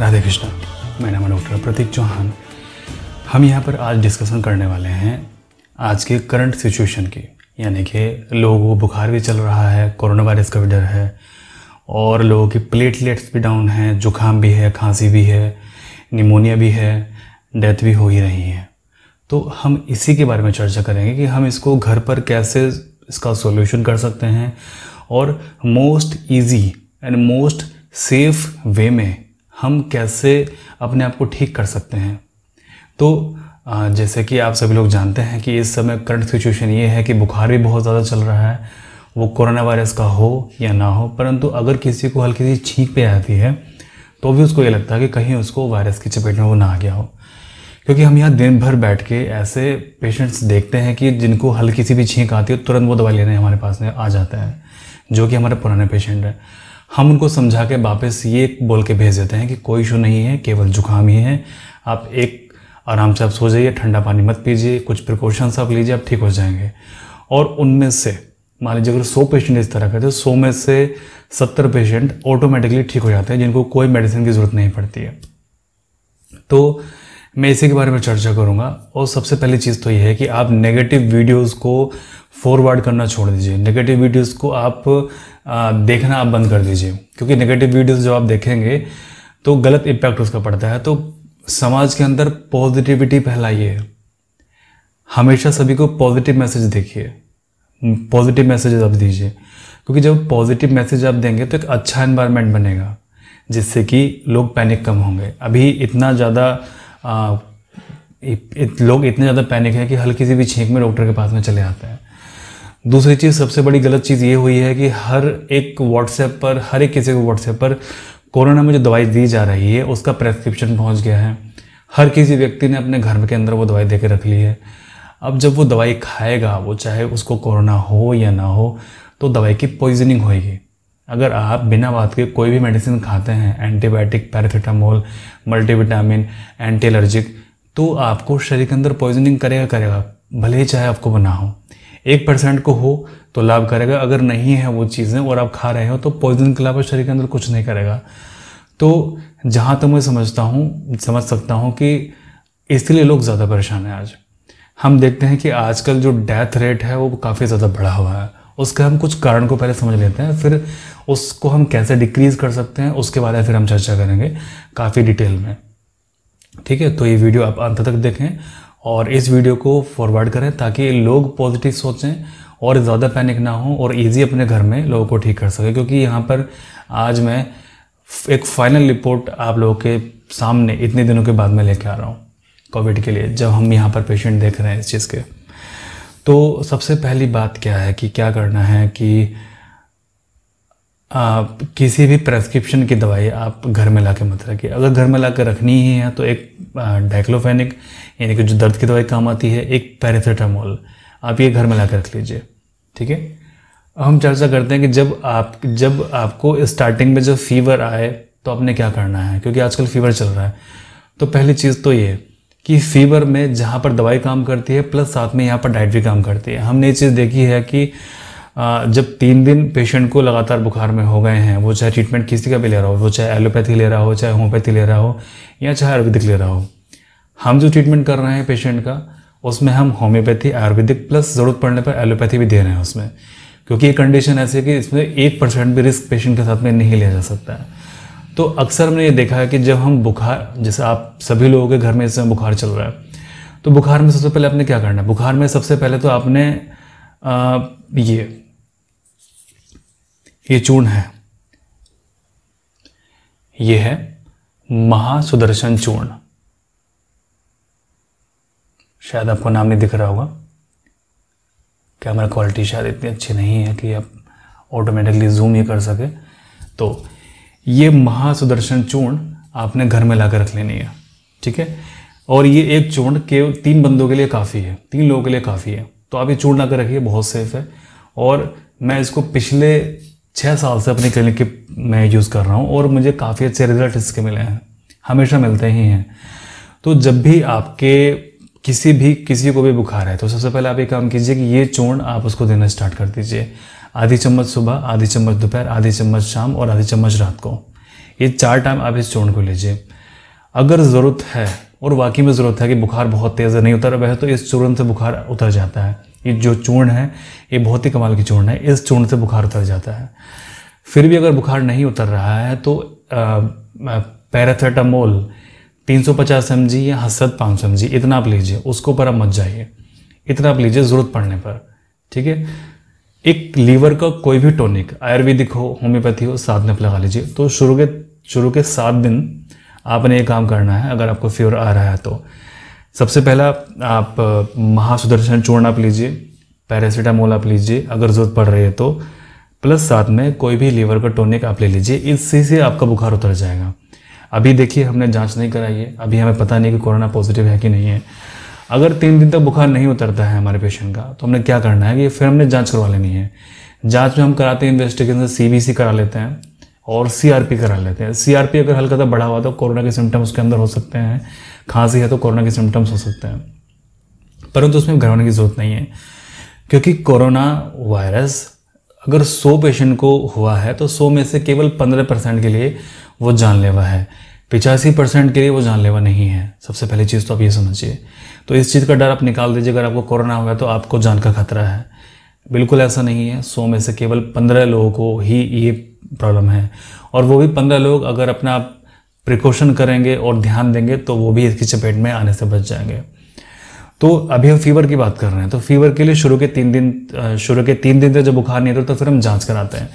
राधे कृष्णा मैं नाम डॉक्टर प्रतीक चौहान हम यहाँ पर आज डिस्कशन करने वाले हैं आज के करंट सिचुएशन की यानी कि लोगों को बुखार भी चल रहा है कोरोना वायरस का भी डर है और लोगों की प्लेटलेट्स भी डाउन हैं जुकाम भी है खांसी भी है निमोनिया भी है डेथ भी हो ही रही है तो हम इसी के बारे में चर्चा करेंगे कि हम इसको घर पर कैसे इसका सॉल्यूशन कर सकते हैं और most easy and most safe way में हम कैसे अपने आप को ठीक कर सकते हैं तो जैसे कि आप सभी लोग जानते हैं कि इस समय करंट सिचुएशन ये है कि बुखार भी बहुत ज़्यादा चल रहा है वो कोरोना वायरस का हो या ना हो परंतु अगर किसी को हल्की सी छींक पे आती है तो भी उसको ये लगता है कि कहीं उसको वायरस की चपेट में वो ना आ गया हो क्योंकि हम यहाँ दिन भर बैठ के ऐसे पेशेंट्स देखते हैं कि जिनको हल्की सी भी छींक आती है तुरंत वो दवाई लेने हमारे पास में आ जाता है जो कि हमारे पुराने पेशेंट हैं हम उनको समझा के वापस ये बोल के भेज देते हैं कि कोई इशू नहीं है केवल जुकाम ही है आप एक आराम से आप सो जाइए ठंडा पानी मत पीजिए कुछ प्रिकॉशंस आप लीजिए आप ठीक हो जाएंगे और उनमें से मान लीजिए अगर सौ पेशेंट इस तरह करते तो सौ में से सत्तर पेशेंट ऑटोमेटिकली ठीक हो जाते हैं जिनको कोई मेडिसिन की ज़रूरत नहीं पड़ती है तो मैं इसी के बारे में चर्चा करूँगा और सबसे पहली चीज़ तो यह है कि आप नेगेटिव वीडियोज़ को फॉरवर्ड करना छोड़ दीजिए नेगेटिव वीडियोज़ को आप देखना आप बंद कर दीजिए क्योंकि नेगेटिव वीडियोस जो आप देखेंगे तो गलत इम्पैक्ट उसका पड़ता है तो समाज के अंदर पॉजिटिविटी फैलाइए हमेशा सभी को पॉजिटिव मैसेज देखिए पॉजिटिव मैसेजेस आप दीजिए क्योंकि जब पॉजिटिव मैसेज आप देंगे तो एक अच्छा इन्वायरमेंट बनेगा जिससे कि लोग पैनिक कम होंगे अभी इतना ज़्यादा इत, लोग इतने ज़्यादा पैनिक है कि हल्की सी भी छींक में डॉक्टर के पास में चले आते हैं दूसरी चीज़ सबसे बड़ी गलत चीज़ ये हुई है कि हर एक व्हाट्सएप पर हर एक किसी को व्हाट्सएप पर कोरोना में जो दवाई दी जा रही है उसका प्रेस्क्रिप्शन पहुंच गया है हर किसी व्यक्ति ने अपने घर के अंदर वो दवाई दे रख ली है अब जब वो दवाई खाएगा वो चाहे उसको कोरोना हो या ना हो तो दवाई की पॉइजनिंग होगी अगर आप बिना बात के कोई भी मेडिसिन खाते हैं antibiotic paracetamol multivitamin anti allergic तो आपको शरीर के अंदर पॉइजनिंग करेगा करेगा भले ही चाहे आपको बना हो एक परसेंट को हो तो लाभ करेगा अगर नहीं है वो चीज़ें और आप खा रहे हो तो पॉइजन के अलावा शरीर के अंदर कुछ नहीं करेगा तो जहाँ तक तो मैं समझता हूँ समझ सकता हूँ कि इसलिए लोग ज़्यादा परेशान हैं आज हम देखते हैं कि आजकल जो डेथ रेट है वो काफ़ी ज़्यादा बढ़ा हुआ है उसके हम कुछ कारण को पहले समझ लेते हैं फिर उसको हम कैसे डिक्रीज़ कर सकते हैं उसके बारे में फिर हम चर्चा करेंगे काफ़ी डिटेल में ठीक है तो ये वीडियो आप अंत तक देखें और इस वीडियो को फॉरवर्ड करें ताकि लोग पॉजिटिव सोचें और ज़्यादा पैनिक ना हो और इजी अपने घर में लोगों को ठीक कर सके क्योंकि यहाँ पर आज मैं एक फाइनल रिपोर्ट आप लोगों के सामने इतने दिनों के बाद में लेके आ रहा हूँ कोविड के लिए जब हम यहाँ पर पेशेंट देख रहे हैं इस चीज़ के तो सबसे पहली बात क्या है कि क्या करना है कि आप किसी भी प्रेस्क्रिप्शन की दवाई आप घर में ला के मत रखिए अगर घर में ला कर रखनी ही है तो एक डाइक्लोफेनिक यानी कि जो दर्द की दवाई काम आती है एक पैरासीटामोल आप ये घर में ला रख लीजिए ठीक है हम चर्चा करते हैं कि जब आप जब आपको स्टार्टिंग में जब फीवर आए तो आपने क्या करना है क्योंकि आजकल फीवर चल रहा है तो पहली चीज़ तो ये कि फीवर में जहाँ पर दवाई काम करती है प्लस साथ में यहाँ पर डाइट भी काम करती है हमने ये चीज़ देखी है कि जब तीन दिन पेशेंट को लगातार बुखार में हो गए हैं वो चाहे ट्रीटमेंट किसी का भी ले रहा हो वो चाहे एलोपैथी ले रहा हो चाहे होम्योपैथी ले रहा हो या चाहे आयुर्वेदिक ले रहा हो हम जो ट्रीटमेंट कर रहे हैं पेशेंट का उसमें हम होम्योपैथी आयुर्वेदिक प्लस ज़रूरत पड़ने पर एलोपैथी भी दे रहे हैं उसमें क्योंकि ये कंडीशन ऐसी है कि इसमें एक परसेंट भी रिस्क पेशेंट के साथ में नहीं लिया जा सकता है तो अक्सर मैंने ये देखा है कि जब हम बुखार जैसे आप सभी लोगों के घर में इस समय बुखार चल रहा है तो बुखार में सबसे पहले आपने क्या करना है बुखार में सबसे पहले तो आपने आ, ये ये चूर्ण है ये है महासुदर्शन चूर्ण शायद आपको नाम नहीं दिख रहा होगा कैमरा क्वालिटी शायद इतनी अच्छी नहीं है कि आप ऑटोमेटिकली जूम ये कर सके तो ये महासुदर्शन चूर्ण आपने घर में ला रख लेनी है ठीक है और ये एक चूर्ण केवल तीन बंदों के लिए काफ़ी है तीन लोगों के लिए काफ़ी है तो आप ये चूर्ण ला कर रखिए बहुत सेफ है और मैं इसको पिछले छः साल से अपनी क्लिनिक की मैं यूज़ कर रहा हूँ और मुझे काफ़ी अच्छे रिजल्ट इसके मिले हैं हमेशा मिलते ही हैं तो जब भी आपके किसी भी किसी को भी बुखार है तो सबसे पहले आप ये काम कीजिए कि ये चूर्ण आप उसको देना स्टार्ट कर दीजिए आधी चम्मच सुबह आधी चम्मच दोपहर आधी चम्मच शाम और आधी चम्मच रात को ये चार टाइम आप इस चूर्ण को लीजिए अगर ज़रूरत है और वाकई में ज़रूरत है कि बुखार बहुत तेज़ नहीं उतर है तो इस चूर्ण से बुखार उतर जाता है ये जो चूर्ण है ये बहुत ही कमाल की चूर्ण है इस चूर्ण से बुखार उतर जाता है फिर भी अगर बुखार नहीं उतर रहा है तो पैराथेटामोल 350 सौ या हसरत पाँच सौ इतना आप लीजिए उसके ऊपर आप मत जाइए इतना आप लीजिए ज़रूरत पड़ने पर ठीक है एक लीवर का कोई भी टॉनिक आयुर्वेदिक हो होम्योपैथी हो साथ में आप लगा लीजिए तो शुरू के शुरू के सात दिन आपने ये काम करना है अगर आपको फीवर आ रहा है तो सबसे पहला आप महासुदर्शन चूर्ण आप लीजिए पैरासीटामोल आप लीजिए अगर ज़रूरत पड़ रही है तो प्लस साथ में कोई भी लीवर का टोनिक आप ले लीजिए इससे से आपका बुखार उतर जाएगा अभी देखिए हमने जांच नहीं कराई है अभी हमें पता नहीं कि कोरोना पॉजिटिव है कि नहीं है अगर तीन दिन तक बुखार नहीं उतरता है हमारे पेशेंट का तो हमने क्या करना है कि फिर हमने जाँच करवा लेनी है जाँच में हम कराते हैं इन्वेस्टिगेशन सी बी सी करा लेते हैं और सीआरपी कर हल लेते हैं सीआरपी अगर हल्का सा बढ़ा हुआ तो कोरोना के सिम्टम्स उसके अंदर हो सकते हैं खांसी है तो कोरोना के सिम्टम्स हो सकते हैं परंतु उसमें घबराने की ज़रूरत नहीं है क्योंकि कोरोना वायरस अगर 100 पेशेंट को हुआ है तो 100 में से केवल 15 परसेंट के लिए वो जानलेवा है पिचासी परसेंट के लिए वो जानलेवा नहीं है सबसे पहली चीज़ तो आप ये समझिए तो इस चीज़ का डर आप निकाल दीजिए अगर आपको कोरोना हुआ तो आपको जान का खतरा है बिल्कुल ऐसा नहीं है सौ में से केवल पंद्रह लोगों को ही ये प्रॉब्लम है और वो भी पंद्रह लोग अगर अपना प्रिकॉशन करेंगे और ध्यान देंगे तो वो भी इसकी चपेट में आने से बच जाएंगे तो अभी हम फीवर की बात कर रहे हैं तो फीवर के लिए शुरू के तीन दिन शुरू के तीन दिन तक जब बुखार नहीं आता तो फिर हम जांच कराते हैं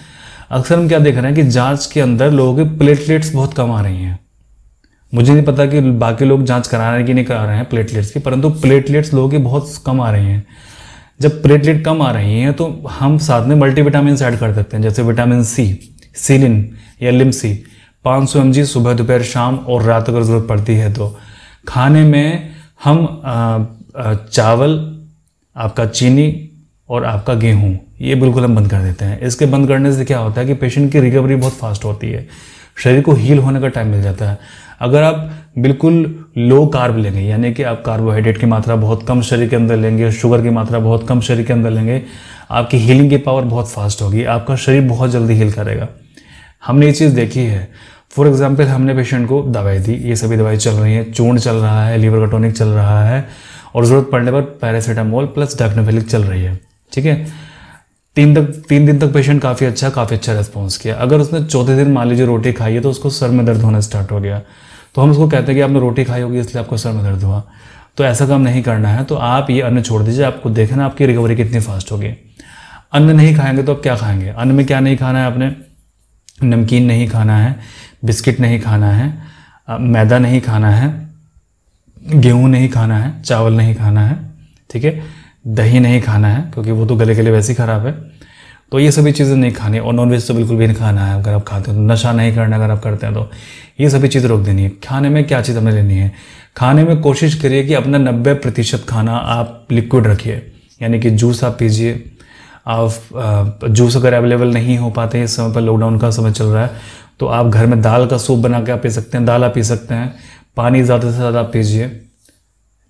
अक्सर हम क्या देख रहे हैं कि जांच के अंदर लोगों की प्लेटलेट्स बहुत कम आ रही हैं मुझे नहीं पता कि बाकी लोग जांच करा रहे हैं कि नहीं करा रहे हैं प्लेटलेट्स की परंतु प्लेटलेट्स लोगों की बहुत कम आ रही हैं जब प्लेटलेट कम आ रही हैं तो हम साथ में मल्टीविटामिन ऐड कर सकते हैं जैसे विटामिन सी सीलिन या लिमसी पाँच सौ एम सुबह दोपहर शाम और रात अगर ज़रूरत पड़ती है तो खाने में हम चावल आपका चीनी और आपका गेहूँ ये बिल्कुल हम बंद कर देते हैं इसके बंद करने से क्या होता है कि पेशेंट की रिकवरी बहुत फास्ट होती है शरीर को हील होने का टाइम मिल जाता है अगर आप बिल्कुल लो कार्ब लेंगे यानी कि आप कार्बोहाइड्रेट की मात्रा बहुत कम शरीर के अंदर लेंगे शुगर की मात्रा बहुत कम शरीर के अंदर लेंगे आपकी हीलिंग की पावर बहुत फास्ट होगी आपका शरीर बहुत जल्दी हील करेगा हमने ये चीज़ देखी है फॉर एग्जाम्पल हमने पेशेंट को दवाई दी ये सभी दवाई चल रही है चूर्ण चल रहा है लीवर का टॉनिक चल रहा है और ज़रूरत पड़ने पर पैरासीटामोल प्लस डाक्नोफेलिक चल रही है ठीक है तीन तक तीन दिन तक पेशेंट काफ़ी अच्छा काफ़ी अच्छा रेस्पॉन्स किया अगर उसने चौथे दिन मान लीजिए रोटी खाई है तो उसको सर में दर्द होना स्टार्ट हो गया तो हम उसको कहते हैं कि आपने रोटी खाई होगी इसलिए आपको सर में दर्द हुआ तो ऐसा काम नहीं करना है तो आप ये अन्न छोड़ दीजिए आपको देखना आपकी रिकवरी कितनी फास्ट होगी अन्न नहीं खाएंगे तो आप क्या खाएंगे अन्न में क्या नहीं खाना है आपने नमकीन नहीं खाना है बिस्किट नहीं खाना है मैदा नहीं खाना है गेहूँ नहीं खाना है चावल नहीं खाना है ठीक है दही नहीं खाना है क्योंकि वो तो गले के लिए वैसे ही ख़राब है तो ये सभी चीज़ें नहीं खानी और नॉनवेज तो बिल्कुल भी नहीं खाना है अगर आप खाते हो तो नशा नहीं करना अगर आप करते हैं तो ये सभी चीज़ रोक देनी है खाने में क्या चीज़ हमें लेनी है खाने में कोशिश करिए कि अपना नब्बे प्रतिशत खाना आप लिक्विड रखिए यानी कि जूस आप पीजिए आप जूस अगर अवेलेबल नहीं हो पाते इस समय पर लॉकडाउन का समय चल रहा है तो आप घर में दाल का सूप बना के आप पी सकते हैं दाल आप पी सकते हैं पानी ज़्यादा से ज़्यादा आप पीजिए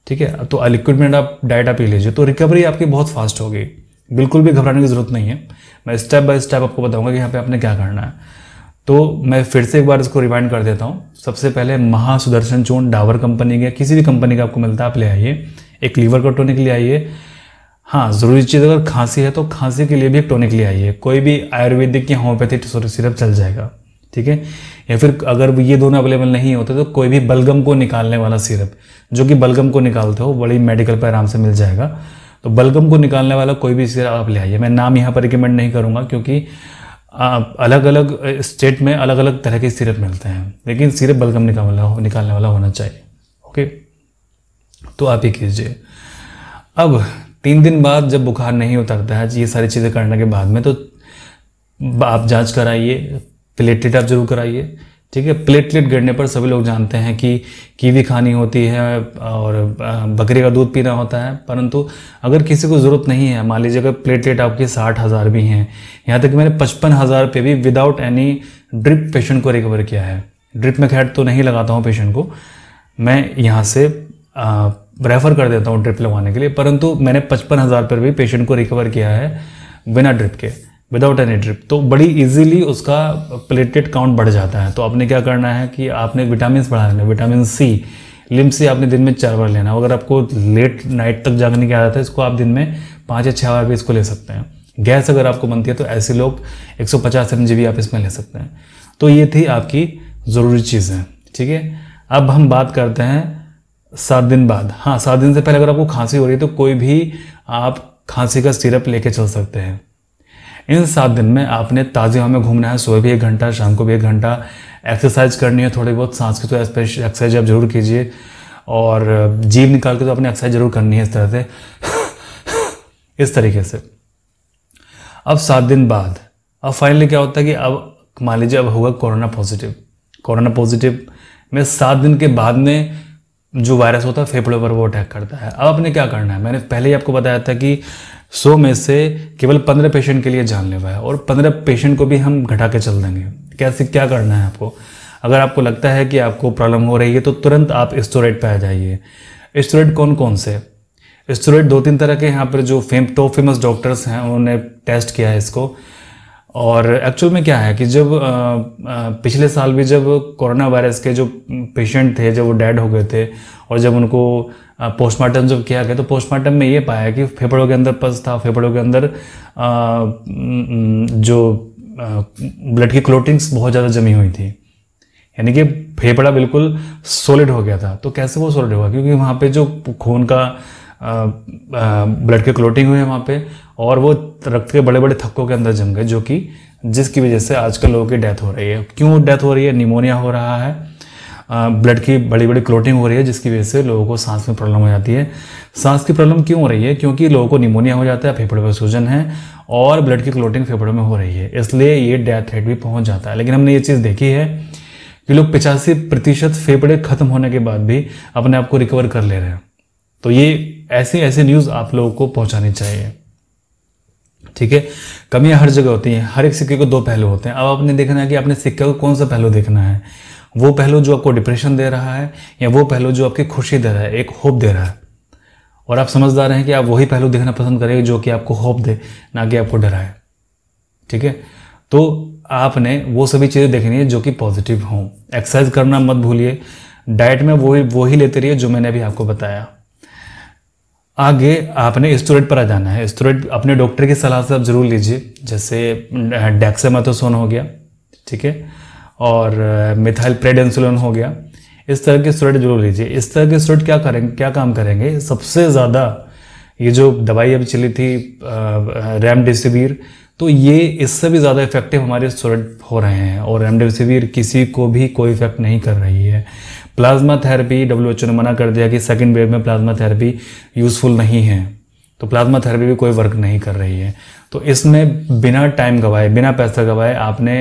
ठीक है तो लिक्विड में आप डाइट आप पी लीजिए तो रिकवरी आपकी बहुत फास्ट होगी बिल्कुल भी घबराने की ज़रूरत नहीं है मैं स्टेप बाय स्टेप आपको बताऊंगा कि यहाँ पे आपने क्या करना है तो मैं फिर से एक बार इसको रिवाइंड कर देता हूँ सबसे पहले महासुदर्शन चूर्ण डावर कंपनी के किसी भी कंपनी का आपको मिलता है आप ले आइए एक लीवर का टोनिक ले आइए हाँ ज़रूरी चीज़ अगर खांसी है तो खांसी के लिए भी एक टॉनिक ले आइए कोई भी आयुर्वेदिक या होम्योपैथिक सिरप चल जाएगा ठीक है या फिर अगर ये दोनों अवेलेबल नहीं होते तो कोई भी बलगम को निकालने वाला सिरप जो कि बलगम को निकालते हो बड़ी मेडिकल पर आराम से मिल जाएगा तो बलगम को निकालने वाला कोई भी सिरप आप ले आइए मैं नाम यहाँ पर रिकमेंड नहीं करूँगा क्योंकि अलग अलग स्टेट में अलग अलग तरह के सिरप मिलते हैं लेकिन सिरप बलगम निकालने निकालने वाला होना चाहिए ओके तो आप ही कीजिए अब तीन दिन बाद जब बुखार नहीं उतरता तो है ये सारी चीज़ें करने के बाद में तो आप जांच कराइए प्लेटलेट आप जरूर कराइए ठीक है प्लेटलेट गिरने पर सभी लोग जानते हैं कि कीवी खानी होती है और बकरी का दूध पीना होता है परंतु अगर किसी को ज़रूरत नहीं है मान लीजिए अगर प्लेटलेट आपके साठ हज़ार भी हैं यहाँ तक मैंने पचपन हज़ार पे भी विदाउट एनी ड्रिप पेशेंट को रिकवर किया है ड्रिप में खैर तो नहीं लगाता हूँ पेशेंट को मैं यहाँ से आ, रेफ़र कर देता हूँ ड्रिप लगवाने के लिए परंतु मैंने पचपन हज़ार पर भी पेशेंट को रिकवर किया है बिना ड्रिप के विदाउट एनी ड्रिप तो बड़ी इजीली उसका प्लेटलेट काउंट बढ़ जाता है तो आपने क्या करना है कि आपने विटामिन बढ़ा लेना विटामिन सी लिम्स से आपने दिन में चार बार लेना अगर आपको लेट नाइट तक जागने की आदत है इसको आप दिन में पाँच या छः बार भी इसको ले सकते हैं गैस अगर आपको बनती है तो ऐसे लोग एक सौ पचास आप इसमें ले सकते हैं तो ये थी आपकी ज़रूरी चीज़ें ठीक है अब हम बात करते हैं सात दिन बाद हाँ सात दिन से पहले अगर आपको खांसी हो रही है तो कोई भी आप खांसी का सिरप लेके चल सकते हैं इन सात दिन में आपने ताज़ी हवा में घूमना है सुबह भी एक घंटा शाम को भी एक घंटा एक्सरसाइज करनी है थोड़ी बहुत सांस की तो एक्सरसाइज आप ज़रूर कीजिए और जीव निकाल के तो आपने एक्सरसाइज ज़रूर करनी है इस तरह से इस तरीके से अब सात दिन बाद अब फाइनली क्या होता है कि अब मान लीजिए अब होगा कोरोना पॉजिटिव कोरोना पॉजिटिव में सात दिन के बाद में जो वायरस होता है फेफड़े पर वो अटैक करता है अब आपने क्या करना है मैंने पहले ही आपको बताया था कि 100 में से केवल 15 पेशेंट के लिए जानलेवा है और 15 पेशेंट को भी हम घटा के चल देंगे कैसे क्या करना है आपको अगर आपको लगता है कि आपको प्रॉब्लम हो रही है तो तुरंत आप स्टोरेट पर आ जाइए स्टोरेट कौन कौन से स्टोरेट दो तीन तरह के यहाँ पर जो फेम टॉप फेमस डॉक्टर्स हैं उन्होंने टेस्ट किया है इसको और एक्चुअल में क्या है कि जब पिछले साल भी जब कोरोना वायरस के जो पेशेंट थे जब वो डेड हो गए थे और जब उनको पोस्टमार्टम जब किया गया तो पोस्टमार्टम में ये पाया कि फेफड़ों के अंदर पस था फेफड़ों के अंदर जो ब्लड की क्लोटिंग्स बहुत ज़्यादा जमी हुई थी यानी कि फेफड़ा बिल्कुल सॉलिड हो गया था तो कैसे वो सॉलिड हुआ क्योंकि वहाँ पे जो खून का ब्लड के क्लोटिंग हुए वहाँ पे और वो रक्त के बड़े बड़े थक्कों के अंदर जम गए जो कि जिसकी वजह से आजकल लोगों की डेथ हो रही है क्यों डेथ हो रही है निमोनिया हो रहा है ब्लड की बड़ी बड़ी क्लोटिंग हो रही है जिसकी वजह से लोगों को सांस में प्रॉब्लम हो जाती है सांस की प्रॉब्लम क्यों हो रही है क्योंकि लोगों को निमोनिया हो जाता है फेफड़े में सूजन है और ब्लड की क्लोटिंग फेफड़ों में हो रही है इसलिए ये डेथ रेट भी पहुंच जाता है लेकिन हमने ये चीज़ देखी है कि लोग पिचासी प्रतिशत फेफड़े खत्म होने के बाद भी अपने आप को रिकवर कर ले रहे हैं तो ये ऐसे ऐसे न्यूज़ आप लोगों को पहुंचानी चाहिए ठीक है कमियां हर जगह होती हैं हर एक सिक्के को दो पहलू होते हैं अब आपने देखना है कि आपने सिक्के को कौन सा पहलू देखना है वो पहलू जो आपको डिप्रेशन दे रहा है या वो पहलू जो आपकी खुशी दे रहा है एक होप दे रहा है और आप समझदार हैं कि आप वही पहलू देखना पसंद करेंगे जो कि आपको होप दे ना कि आपको डराए ठीक है तो आपने वो सभी चीज़ें देखनी है जो कि पॉजिटिव हों एक्सरसाइज करना मत भूलिए डाइट में वही वही लेते रहिए जो मैंने अभी आपको बताया आगे आपने स्टोरेट पर आ जाना है स्टोरेट अपने डॉक्टर की सलाह से आप ज़रूर लीजिए जैसे डेक्सामेथोसोन तो हो गया ठीक है और मिथाइल प्रेडेंसुलन हो गया इस तरह के स्टोरेट जरूर लीजिए इस तरह के स्टोरेट क्या करेंगे क्या काम करेंगे सबसे ज़्यादा ये जो दवाई अभी चली थी रेमडेसिविर तो ये इससे भी ज़्यादा इफेक्टिव हमारे स्टोरेट हो रहे हैं और रेमडेसिविर किसी को भी कोई इफेक्ट नहीं कर रही है प्लाज्मा थेरेपी डब्ल्यू ने मना कर दिया कि सेकेंड वेव में प्लाज्मा थेरेपी यूज़फुल नहीं है तो प्लाज्मा थेरेपी भी कोई वर्क नहीं कर रही है तो इसमें बिना टाइम गवाए बिना पैसा गवाए आपने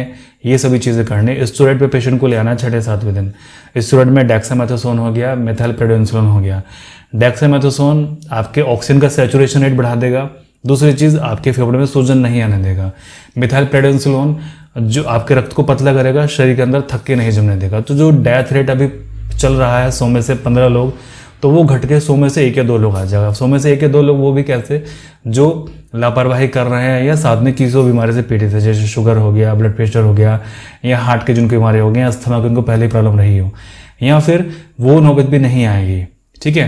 ये सभी चीज़ें करने स्टूडेंट पे पेशेंट को ले आना छठे सातवें दिन स्टूडेंट में डेक्सामेथोसोन हो गया मेथल प्रेडोन्सोन हो गया डेक्सामेथोसोन आपके ऑक्सीजन का सेचुरेशन रेट बढ़ा देगा दूसरी चीज़ आपके फेफड़े में सूजन नहीं आने देगा मिथाइल प्रेडोन्सोलोन जो आपके रक्त को पतला करेगा शरीर के अंदर थक के नहीं जमने देगा तो जो डेथ रेट अभी चल रहा है सौ में से पंद्रह लोग तो वो घट के सौ में से एक या दो लोग आ जाएगा सौ में से एक या दो लोग वो भी कैसे जो लापरवाही कर रहे हैं या साथ में किसी बीमारी से पीड़ित है जैसे शुगर हो गया ब्लड प्रेशर हो गया या हार्ट के जिनकी बीमारी हो गई या अस्थमा की उनको पहले प्रॉब्लम रही हो या फिर वो नौबत भी नहीं आएगी ठीक है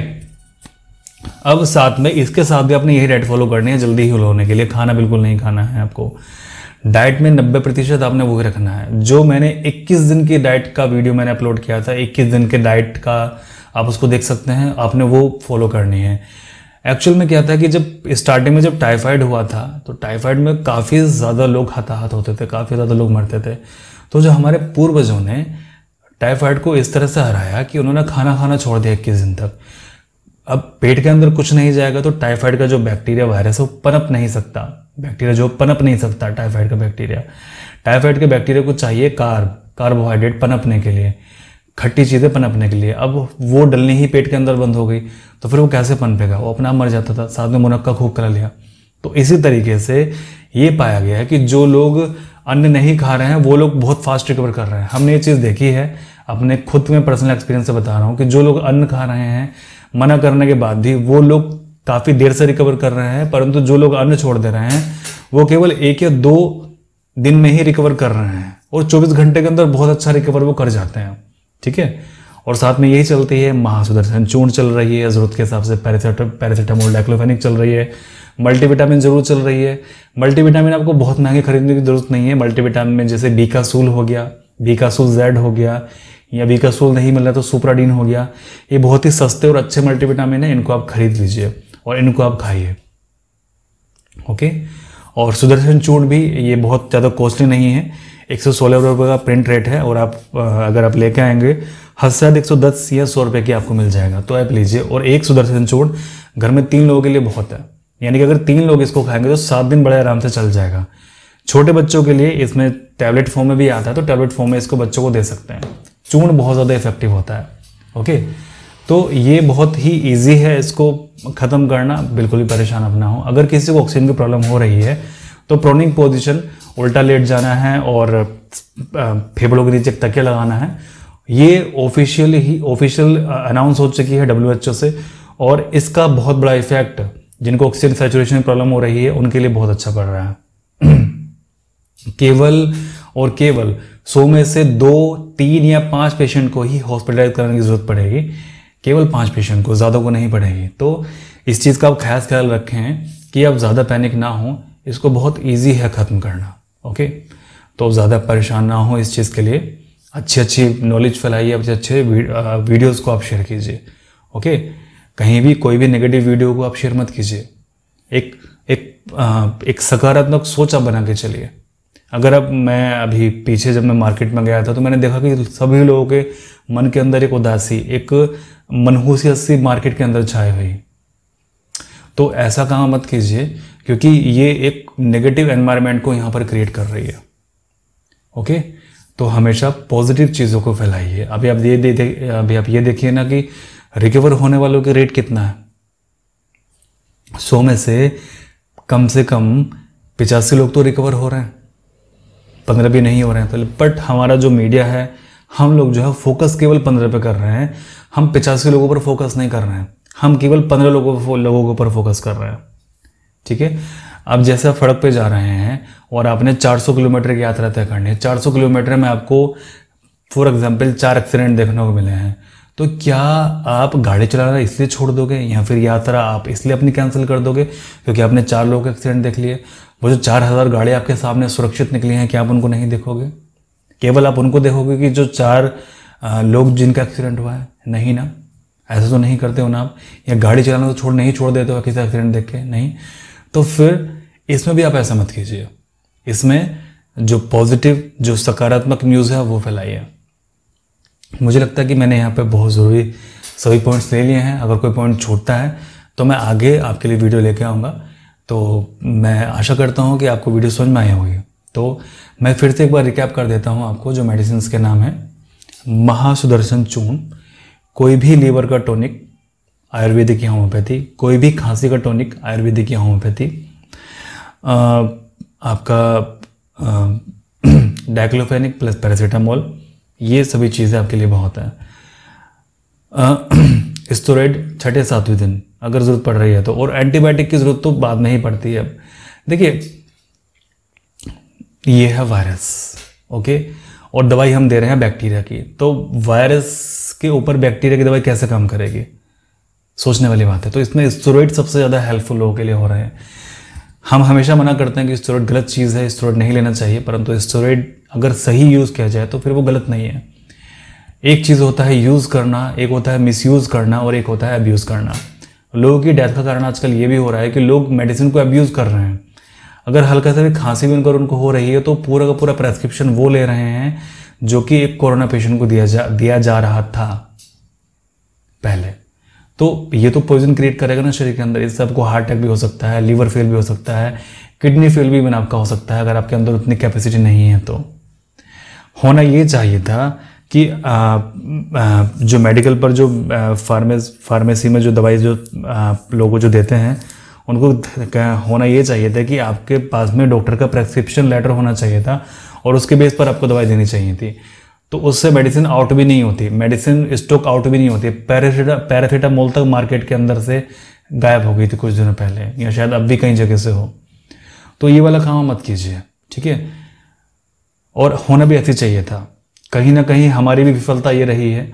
अब साथ में इसके साथ भी आपने यही डाइट फॉलो करनी है जल्दी ही होने के लिए खाना बिल्कुल नहीं खाना है आपको डाइट में 90 प्रतिशत आपने वही रखना है जो मैंने 21 दिन की डाइट का वीडियो मैंने अपलोड किया था 21 दिन के डाइट का आप उसको देख सकते हैं आपने वो फॉलो करनी है एक्चुअल में क्या था कि जब स्टार्टिंग में जब टाइफाइड हुआ था तो टाइफाइड में काफ़ी ज़्यादा लोग हताहत होते थे काफ़ी ज़्यादा लोग मरते थे तो जो हमारे पूर्वजों ने टाइफाइड को इस तरह से हराया कि उन्होंने खाना खाना छोड़ दिया इक्कीस दिन तक अब पेट के अंदर कुछ नहीं जाएगा तो टाइफाइड का जो बैक्टीरिया वायरस है वो पनप नहीं सकता बैक्टीरिया जो पनप नहीं सकता टाइफाइड का बैक्टीरिया टाइफाइड के बैक्टीरिया को चाहिए कार्ब कार्बोहाइड्रेट पनपने के लिए खट्टी चीज़ें पनपने के लिए अब वो डलने ही पेट के अंदर बंद हो गई तो फिर वो कैसे पनपेगा वो अपना मर जाता था साथ में मुनक्का खूब करा लिया तो इसी तरीके से ये पाया गया है कि जो लोग अन्न नहीं खा रहे हैं वो लोग बहुत फास्ट रिकवर कर रहे हैं हमने ये चीज़ देखी है अपने खुद में पर्सनल एक्सपीरियंस से बता रहा हूँ कि जो लोग अन्न खा रहे हैं मना करने के बाद भी वो लोग काफ़ी देर से रिकवर कर रहे हैं परंतु जो लोग अन्न छोड़ दे रहे हैं वो केवल एक या दो दिन में ही रिकवर कर रहे हैं और 24 घंटे के अंदर बहुत अच्छा रिकवर वो कर जाते हैं ठीक है और साथ में यही चलती है महासुदर्शन चूर्ण चल रही है ज़रूरत के हिसाब से पैरासीटामोल डाइक्लोफेनिक चल रही है मल्टीविटामिन ज़रूर चल रही है मल्टीविटामिन आपको बहुत महंगे खरीदने की ज़रूरत नहीं है मल्टीविटामिन में जैसे बीकासूल हो गया बीकासूल जेड हो गया या बीकासूल नहीं मिल रहा तो सुप्राडीन हो गया ये बहुत ही सस्ते और अच्छे मल्टीविटामिन है इनको आप खरीद लीजिए और इनको आप खाइए ओके और सुदर्शन चूर्ण भी ये बहुत ज़्यादा कॉस्टली नहीं है एक सौ सोलह रुपये का प्रिंट रेट है और आप अगर आप लेके आएंगे हद से हद एक सौ दस या सौ रुपये की आपको मिल जाएगा तो आप लीजिए और एक सुदर्शन चूर्ण घर में तीन लोगों के लिए बहुत है यानी कि अगर तीन लोग इसको खाएंगे तो सात दिन बड़े आराम से चल जाएगा छोटे बच्चों के लिए इसमें टैबलेट फॉर्म में भी आता है तो टैबलेट फॉर्म में इसको बच्चों को दे सकते हैं चूर्ण बहुत ज़्यादा इफेक्टिव होता है ओके तो ये बहुत ही ईजी है इसको ख़त्म करना बिल्कुल भी परेशान अपना हो अगर किसी को ऑक्सीजन की प्रॉब्लम हो रही है तो प्रोनिंग पोजिशन उल्टा लेट जाना है और फेफड़ों के नीचे तके लगाना है ये ऑफिशियल ही ऑफिशियल अनाउंस हो चुकी है डब्ल्यू से और इसका बहुत बड़ा इफेक्ट जिनको ऑक्सीजन सेचुरेशन की प्रॉब्लम हो रही है उनके लिए बहुत अच्छा पड़ रहा है केवल और केवल सौ में से दो तीन या पांच पेशेंट को ही हॉस्पिटलाइज कराने की जरूरत पड़ेगी केवल पाँच पेशेंट को ज़्यादा को नहीं पढ़ेंगे तो इस चीज़ का आप खास ख्याल रखें कि आप ज़्यादा पैनिक ना हो इसको बहुत ईजी है ख़त्म करना ओके तो ज़्यादा परेशान ना हो इस चीज़ के लिए अच्छी अच्छी नॉलेज फैलाइए अच्छे अच्छे वीडियोज़ को आप शेयर कीजिए ओके कहीं भी कोई भी नेगेटिव वीडियो को आप शेयर मत कीजिए एक एक आ, एक सकारात्मक सोच आप बना के चलिए अगर अब मैं अभी पीछे जब मैं मार्केट में गया था तो मैंने देखा कि सभी लोगों के मन के अंदर एक उदासी एक मनहूसियत से मार्केट के अंदर छाए हुई तो ऐसा काम मत कीजिए क्योंकि ये एक नेगेटिव एनवायरनमेंट को यहाँ पर क्रिएट कर रही है ओके तो हमेशा पॉजिटिव चीज़ों को फैलाइए अभी आप ये दे, दे अभी आप ये देखिए ना कि रिकवर होने वालों के रेट कितना है सो में से कम से कम पिचासी लोग तो रिकवर हो रहे हैं पंद्रह भी नहीं हो रहे हैं तो बट हमारा जो मीडिया है हम लोग जो है फोकस केवल पंद्रह पे कर रहे हैं हम पिचासी लोगों पर फोकस नहीं कर रहे हैं हम केवल पंद्रह लोगों लोगों के ऊपर फोकस कर रहे हैं ठीक है अब जैसे आप सड़क पे जा रहे हैं और आपने 400 किलोमीटर की यात्रा तय करनी है 400 किलोमीटर में आपको फॉर एग्जाम्पल चार एक्सीडेंट देखने को मिले हैं तो क्या आप गाड़ी चलाना इसलिए छोड़ दोगे या फिर यात्रा आप इसलिए अपनी कैंसिल कर दोगे क्योंकि आपने चार लोगों के एक्सीडेंट देख लिए वो जो चार हज़ार गाड़ी आपके सामने सुरक्षित निकली हैं क्या आप उनको नहीं देखोगे केवल आप उनको देखोगे कि जो चार लोग जिनका एक्सीडेंट हुआ है नहीं ना ऐसा तो नहीं करते हो ना आप या गाड़ी चलाना तो छोड़ नहीं छोड़ देते हो किसी एक्सीडेंट देख के नहीं तो फिर इसमें भी आप ऐसा मत कीजिए इसमें जो पॉजिटिव जो सकारात्मक न्यूज़ है वो फैलाइए मुझे लगता है कि मैंने यहाँ पे बहुत ज़रूरी सभी पॉइंट्स ले लिए हैं अगर कोई पॉइंट छूटता है तो मैं आगे आपके लिए वीडियो लेके आऊँगा तो मैं आशा करता हूँ कि आपको वीडियो समझ में आई होगी तो मैं फिर से एक बार रिकैप कर देता हूँ आपको जो मेडिसिन के नाम है महासुदर्शन चून कोई भी लीवर का टॉनिक आयुर्वेदिक या होम्योपैथी कोई भी खांसी का टॉनिक आयुर्वेदिक या होम्योपैथी आपका डाइक्लोफेनिक प्लस पैरासीटामोल ये सभी चीज़ें आपके लिए बहुत है स्टोरेड छठे सातवें दिन अगर ज़रूरत पड़ रही है तो और एंटीबायोटिक की ज़रूरत तो बाद में ही पड़ती है अब देखिए ये है वायरस ओके और दवाई हम दे रहे हैं बैक्टीरिया की तो वायरस के ऊपर बैक्टीरिया की दवाई कैसे काम करेगी सोचने वाली बात है तो इसमें स्टोरॉइड सबसे ज़्यादा हेल्पफुल लोगों के लिए हो रहे हैं हम हमेशा मना करते हैं कि स्टोरॉइड गलत चीज़ है स्टोरॉइड नहीं लेना चाहिए परंतु स्टोरॉइड अगर सही यूज़ किया जाए तो फिर वो गलत नहीं है एक चीज़ होता है यूज़ करना एक होता है मिसयूज़ करना और एक होता है अब्यूज़ करना लोगों की डेथ का कारण आजकल ये भी हो रहा है कि लोग मेडिसिन को अब्यूज़ कर रहे हैं अगर हल्का सा भी खांसी भी उनको उनको हो रही है तो पूरा का पूरा प्रेस्क्रिप्शन वो ले रहे हैं जो कि एक कोरोना पेशेंट को दिया जा दिया जा रहा था पहले तो ये तो पॉइजन क्रिएट करेगा ना शरीर के अंदर इससे आपको हार्ट अटैक भी हो सकता है लीवर फेल भी हो सकता है किडनी फेल भी आपका हो सकता है अगर आपके अंदर उतनी कैपेसिटी नहीं है तो होना ये चाहिए था कि आ, आ, जो मेडिकल पर जो फार्मेस फार्मेसी में जो दवाई जो लोगों जो देते हैं उनको होना ये चाहिए था कि आपके पास में डॉक्टर का प्रेस्क्रिप्शन लेटर होना चाहिए था और उसके बेस पर आपको दवाई देनी चाहिए थी तो उससे मेडिसिन आउट भी नहीं होती मेडिसिन स्टॉक आउट भी नहीं होती पैरासीटा पैरासीटामोल तक मार्केट के अंदर से गायब हो गई थी कुछ दिनों पहले या शायद अब भी कई जगह से हो तो ये वाला काम मत कीजिए ठीक है और होना भी ऐसे चाहिए था कहीं ना कहीं हमारी भी विफलता ये रही है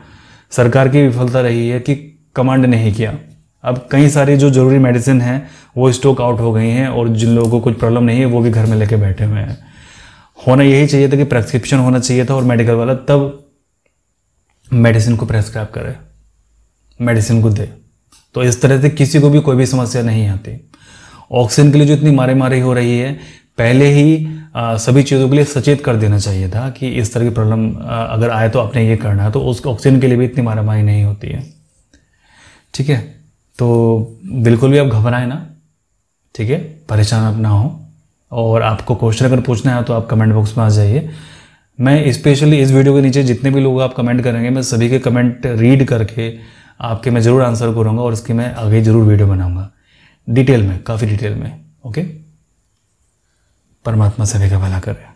सरकार की विफलता रही है कि कमांड नहीं किया अब कई सारी जो ज़रूरी मेडिसिन हैं वो स्टॉक आउट हो गई हैं और जिन लोगों को कुछ प्रॉब्लम नहीं है वो भी घर में लेके बैठे हुए हैं होना यही चाहिए था कि प्रेस्क्रिप्शन होना चाहिए था और मेडिकल वाला तब मेडिसिन को प्रेस्क्राइब करे मेडिसिन को दे तो इस तरह से किसी को भी कोई भी समस्या नहीं आती ऑक्सीजन के लिए जो इतनी मारे मारी हो रही है पहले ही आ, सभी चीज़ों के लिए सचेत कर देना चाहिए था कि इस तरह की प्रॉब्लम अगर आए तो आपने ये करना है तो उस ऑक्सीजन के लिए भी इतनी मारामारी नहीं होती है ठीक है तो बिल्कुल भी आप घबराएं ना ठीक है परेशान आप ना हो और आपको क्वेश्चन अगर पूछना है तो आप कमेंट बॉक्स में आ जाइए मैं स्पेशली इस, वीडियो के नीचे जितने भी लोग आप कमेंट करेंगे मैं सभी के कमेंट रीड करके आपके मैं ज़रूर आंसर करूँगा और इसकी मैं आगे ज़रूर वीडियो बनाऊँगा डिटेल में काफ़ी डिटेल में ओके परमात्मा सभी का भला करें